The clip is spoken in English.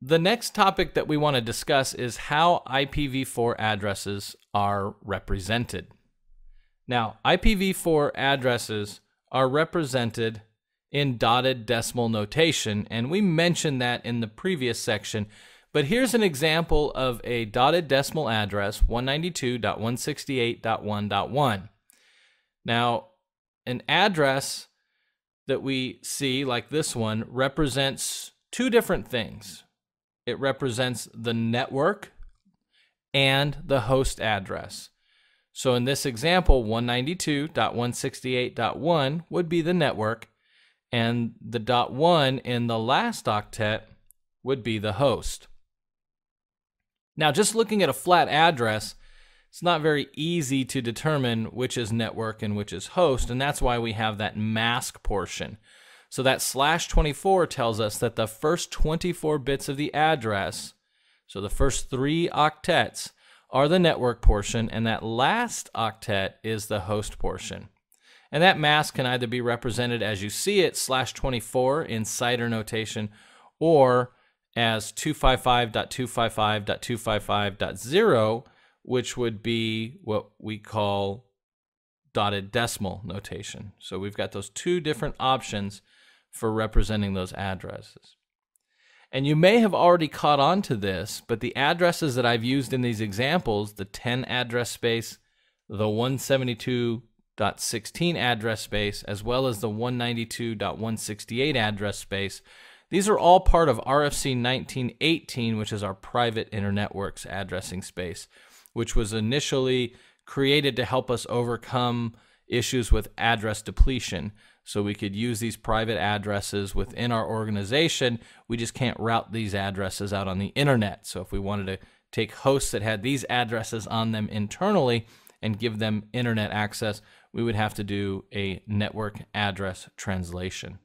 The next topic that we want to discuss is how IPv4 addresses are represented. Now, IPv4 addresses are represented in dotted decimal notation, and we mentioned that in the previous section. But here's an example of a dotted decimal address 192.168.1.1. Now, an address that we see, like this one, represents two different things it represents the network and the host address. So in this example, 192.168.1 would be the network, and the .1 in the last octet would be the host. Now, just looking at a flat address, it's not very easy to determine which is network and which is host, and that's why we have that mask portion. So that slash 24 tells us that the first 24 bits of the address, so the first three octets, are the network portion, and that last octet is the host portion. And that mask can either be represented as you see it, slash 24 in CIDR notation, or as 255.255.255.0, which would be what we call dotted decimal notation. So we've got those two different options for representing those addresses. And you may have already caught on to this, but the addresses that I've used in these examples, the 10 address space, the 172.16 address space, as well as the 192.168 address space, these are all part of RFC 1918, which is our private internetworks addressing space, which was initially created to help us overcome issues with address depletion. So we could use these private addresses within our organization. We just can't route these addresses out on the internet. So if we wanted to take hosts that had these addresses on them internally and give them internet access, we would have to do a network address translation.